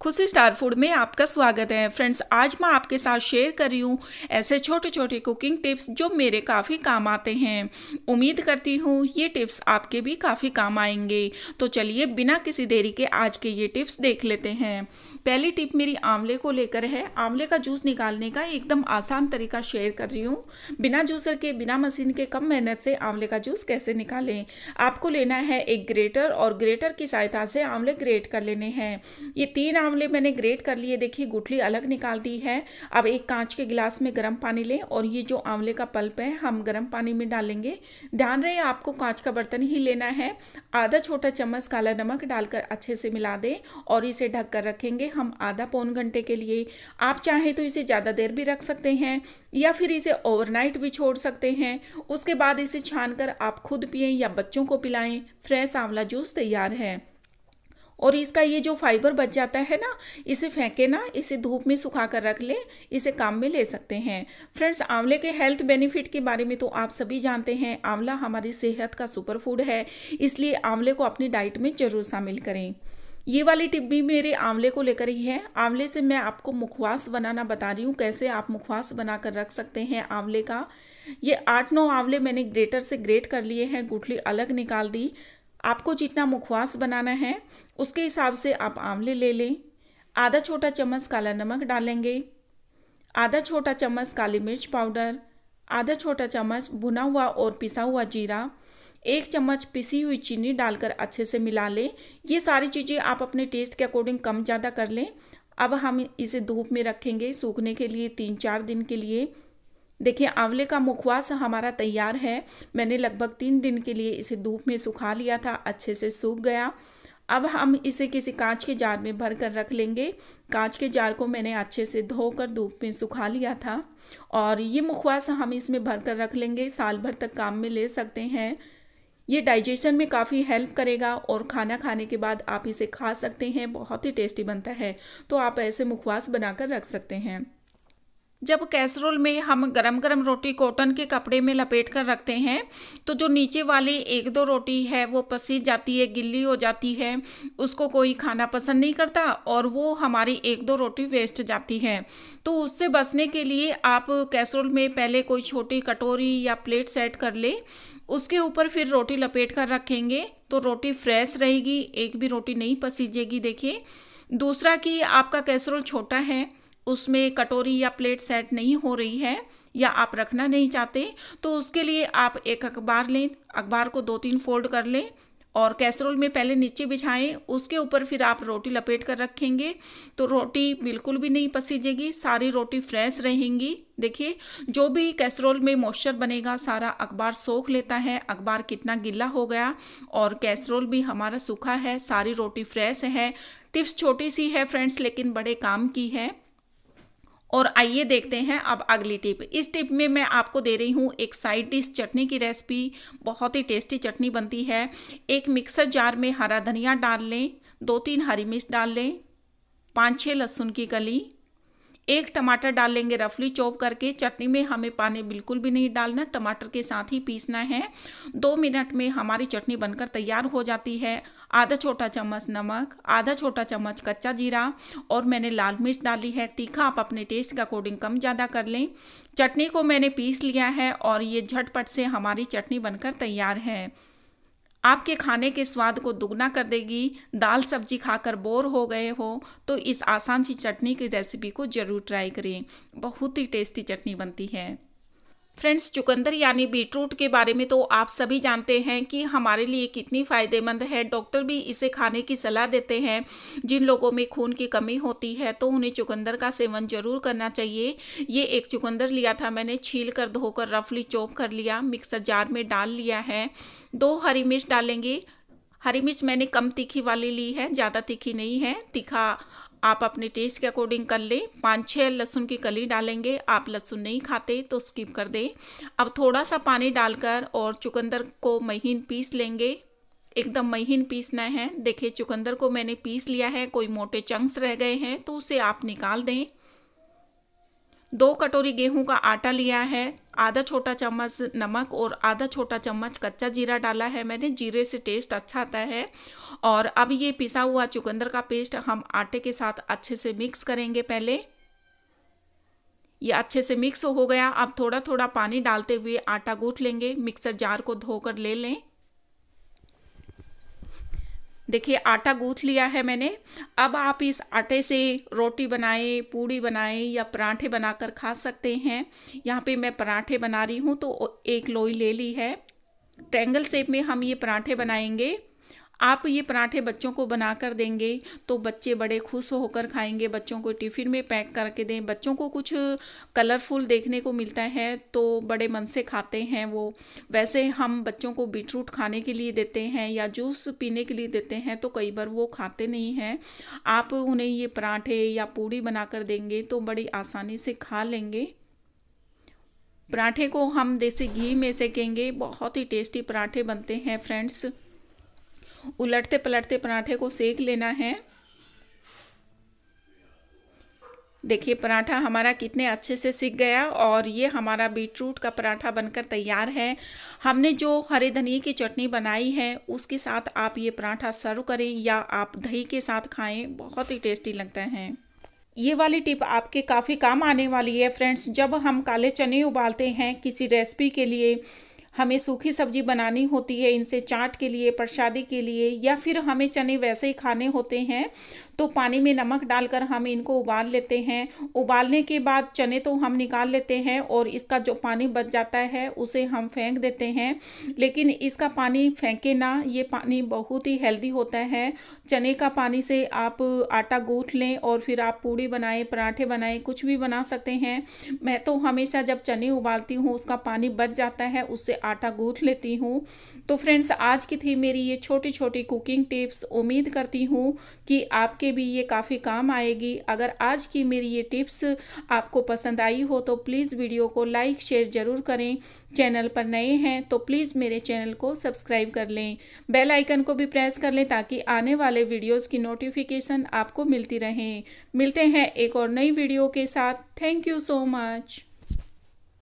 खुशी star food में आपका स्वागत है फ्रेंड्स आज मैं आपके साथ शेयर कर रही हूँ ऐसे छोटे छोटे कुकिंग टिप्स जो मेरे काफ़ी काम आते हैं उम्मीद करती हूँ ये टिप्स आपके भी काफ़ी काम आएंगे तो चलिए बिना किसी देरी के आज के ये टिप्स देख लेते हैं पहली टिप मेरी आंवले को लेकर है आंवले का जूस निकालने का एकदम आसान तरीका शेयर कर रही हूँ बिना जूसर के बिना मशीन के कम मेहनत से आंवले का जूस कैसे निकालें आपको लेना है एक ग्रेटर और ग्रेटर की सहायता से आंवले ग्रेट कर लेने हैं ये तीन आंवले मैंने ग्रेट कर लिए देखिए गुठली अलग निकाल दी है अब एक कांच के गिलास में गर्म पानी लें और ये जो आंवले का पल्प है हम गर्म पानी में डालेंगे ध्यान रहे आपको कांच का बर्तन ही लेना है आधा छोटा चम्मच काला नमक डालकर अच्छे से मिला दें और इसे ढक कर रखेंगे हम आधा पौन घंटे के लिए आप चाहें तो इसे ज़्यादा देर भी रख सकते हैं या फिर इसे ओवरनाइट भी छोड़ सकते हैं उसके बाद इसे छान कर आप खुद पिए या बच्चों को पिलाएं फ्रेश आंवला जूस तैयार है और इसका ये जो फाइबर बच जाता है ना इसे फेंके ना इसे धूप में सुखा कर रख ले इसे काम में ले सकते हैं फ्रेंड्स आंवले के हेल्थ बेनिफिट के बारे में तो आप सभी जानते हैं आंवला हमारी सेहत का सुपर फूड है इसलिए आंवले को अपनी डाइट में ज़रूर शामिल करें ये वाली टिप भी मेरे आंवले को लेकर ही है आंवले से मैं आपको मुखवास बनाना बता रही हूँ कैसे आप मुखवास बना कर रख सकते हैं आंवले का ये आठ नौ आंवले मैंने ग्रेटर से ग्रेट कर लिए हैं गुठली अलग निकाल दी आपको जितना मुखवास बनाना है उसके हिसाब से आप आंवले ले लें आधा छोटा चम्मच काला नमक डालेंगे आधा छोटा चम्मच काली मिर्च पाउडर आधा छोटा चम्मच भुना हुआ और पिसा हुआ जीरा एक चम्मच पिसी हुई चीनी डालकर अच्छे से मिला लें ये सारी चीज़ें आप अपने टेस्ट के अकॉर्डिंग कम ज़्यादा कर लें अब हम इसे धूप में रखेंगे सूखने के लिए तीन चार दिन के लिए देखिए आंवले का मुखवास हमारा तैयार है मैंने लगभग तीन दिन के लिए इसे धूप में सुखा लिया था अच्छे से सूख गया अब हम इसे किसी कांच के जार में भर कर रख लेंगे कांच के जार को मैंने अच्छे से धोकर धूप में सुखा लिया था और ये मुखवास हम इसमें भर कर रख लेंगे साल भर तक काम में ले सकते हैं ये डाइजेशन में काफ़ी हेल्प करेगा और खाना खाने के बाद आप इसे खा सकते हैं बहुत ही टेस्टी बनता है तो आप ऐसे मुखवास बनाकर रख सकते हैं जब कैसरोल में हम गरम गरम रोटी कॉटन के कपड़े में लपेट कर रखते हैं तो जो नीचे वाली एक दो रोटी है वो पसी जाती है गिल्ली हो जाती है उसको कोई खाना पसंद नहीं करता और वो हमारी एक दो रोटी वेस्ट जाती है तो उससे बचने के लिए आप कैसरोल में पहले कोई छोटी कटोरी या प्लेट सेट कर ले उसके ऊपर फिर रोटी लपेट कर रखेंगे तो रोटी फ्रेश रहेगी एक भी रोटी नहीं पसीजेगी देखिए दूसरा कि आपका कैसरोल छोटा है उसमें कटोरी या प्लेट सेट नहीं हो रही है या आप रखना नहीं चाहते तो उसके लिए आप एक अखबार लें अखबार को दो तीन फोल्ड कर लें और कैसरोल में पहले नीचे बिछाएं उसके ऊपर फिर आप रोटी लपेट कर रखेंगे तो रोटी बिल्कुल भी नहीं पसीजेगी सारी रोटी फ्रेश रहेंगी देखिए जो भी कैसरोल में मॉइस्चर बनेगा सारा अखबार सोख लेता है अखबार कितना गिल्ला हो गया और कैसरोल भी हमारा सूखा है सारी रोटी फ्रेश है टिप्स छोटी सी है फ्रेंड्स लेकिन बड़े काम की है और आइए देखते हैं अब अगली टिप इस टिप में मैं आपको दे रही हूँ एक साइड डिश चटनी की रेसिपी बहुत ही टेस्टी चटनी बनती है एक मिक्सर जार में हरा धनिया डाल लें दो तीन हरी मिर्च डाल लें पाँच छः लहसुन की कली एक टमाटर डाल लेंगे रफली चॉप करके चटनी में हमें पानी बिल्कुल भी नहीं डालना टमाटर के साथ ही पीसना है दो मिनट में हमारी चटनी बनकर तैयार हो जाती है आधा छोटा चम्मच नमक आधा छोटा चम्मच कच्चा जीरा और मैंने लाल मिर्च डाली है तीखा आप अपने टेस्ट के अकॉर्डिंग कम ज़्यादा कर लें चटनी को मैंने पीस लिया है और ये झटपट से हमारी चटनी बनकर तैयार है आपके खाने के स्वाद को दुगना कर देगी दाल सब्जी खाकर बोर हो गए हो तो इस आसान सी चटनी की रेसिपी को ज़रूर ट्राई करें बहुत ही टेस्टी चटनी बनती है फ्रेंड्स चुकंदर यानी बीटरूट के बारे में तो आप सभी जानते हैं कि हमारे लिए कितनी फ़ायदेमंद है डॉक्टर भी इसे खाने की सलाह देते हैं जिन लोगों में खून की कमी होती है तो उन्हें चुकंदर का सेवन ज़रूर करना चाहिए ये एक चुकंदर लिया था मैंने छील कर धोकर रफली चॉप कर लिया मिक्सर जार में डाल लिया है दो हरी मिर्च डालेंगे हरी मिर्च मैंने कम तीखी वाली ली है ज़्यादा तीखी नहीं है तीखा आप अपने टेस्ट के अकॉर्डिंग कर लें पाँच छः लहसुन की कली डालेंगे आप लहसुन नहीं खाते तो स्किप कर दें अब थोड़ा सा पानी डालकर और चुकंदर को महीन पीस लेंगे एकदम महीन पीसना है देखिए चुकंदर को मैंने पीस लिया है कोई मोटे चंक्स रह गए हैं तो उसे आप निकाल दें दो कटोरी गेहूं का आटा लिया है आधा छोटा चम्मच नमक और आधा छोटा चम्मच कच्चा जीरा डाला है मैंने जीरे से टेस्ट अच्छा आता है और अब ये पिसा हुआ चुकंदर का पेस्ट हम आटे के साथ अच्छे से मिक्स करेंगे पहले ये अच्छे से मिक्स हो गया अब थोड़ा थोड़ा पानी डालते हुए आटा गूंथ लेंगे मिक्सर जार को धोकर ले लें देखिए आटा गूँथ लिया है मैंने अब आप इस आटे से रोटी बनाएं पूड़ी बनाएं या पराठे बनाकर खा सकते हैं यहाँ पे मैं पराठे बना रही हूँ तो एक लोई ले ली है ट्रैंगल शेप में हम ये पराठे बनाएंगे आप ये पराठे बच्चों को बना कर देंगे तो बच्चे बड़े खुश होकर खाएंगे बच्चों को टिफ़िन में पैक करके दें बच्चों को कुछ कलरफुल देखने को मिलता है तो बड़े मन से खाते हैं वो वैसे हम बच्चों को बीटरूट खाने के लिए देते हैं या जूस पीने के लिए देते हैं तो कई बार वो खाते नहीं हैं आप उन्हें ये पराठे या पूड़ी बनाकर देंगे तो बड़ी आसानी से खा लेंगे पराठे को हम देसी घी में सेकेंगे बहुत ही टेस्टी पराठे बनते हैं फ्रेंड्स उलटते पलटते पराठे को सेक लेना है देखिए पराठा हमारा कितने अच्छे से सीख गया और ये हमारा बीटरूट का पराठा बनकर तैयार है हमने जो हरे धनिए की चटनी बनाई है उसके साथ आप ये पराठा सर्व करें या आप दही के साथ खाएं बहुत ही टेस्टी लगता है ये वाली टिप आपके काफ़ी काम आने वाली है फ्रेंड्स जब हम काले चने उबालते हैं किसी रेसिपी के लिए हमें सूखी सब्जी बनानी होती है इनसे चाट के लिए प्रसादी के लिए या फिर हमें चने वैसे ही खाने होते हैं तो पानी में नमक डालकर हम इनको उबाल लेते हैं उबालने के बाद चने तो हम निकाल लेते हैं और इसका जो पानी बच जाता है उसे हम फेंक देते हैं लेकिन इसका पानी फेंके ना ये पानी बहुत ही हेल्दी होता है चने का पानी से आप आटा गूँथ लें और फिर आप पूड़ी बनाएं पराठे बनाएं कुछ भी बना सकते हैं मैं तो हमेशा जब चने उबालती हूँ उसका पानी बच जाता है उससे आटा गूंथ लेती हूँ तो फ्रेंड्स आज की थी मेरी ये छोटी छोटी कुकिंग टिप्स उम्मीद करती हूँ कि आपके भी ये काफ़ी काम आएगी अगर आज की मेरी ये टिप्स आपको पसंद आई हो तो प्लीज़ वीडियो को लाइक शेयर ज़रूर करें चैनल पर नए हैं तो प्लीज़ मेरे चैनल को सब्सक्राइब कर लें बेल आइकन को भी प्रेस कर लें ताकि आने वाले वीडियोस की नोटिफिकेशन आपको मिलती रहें मिलते हैं एक और नई वीडियो के साथ थैंक यू सो मच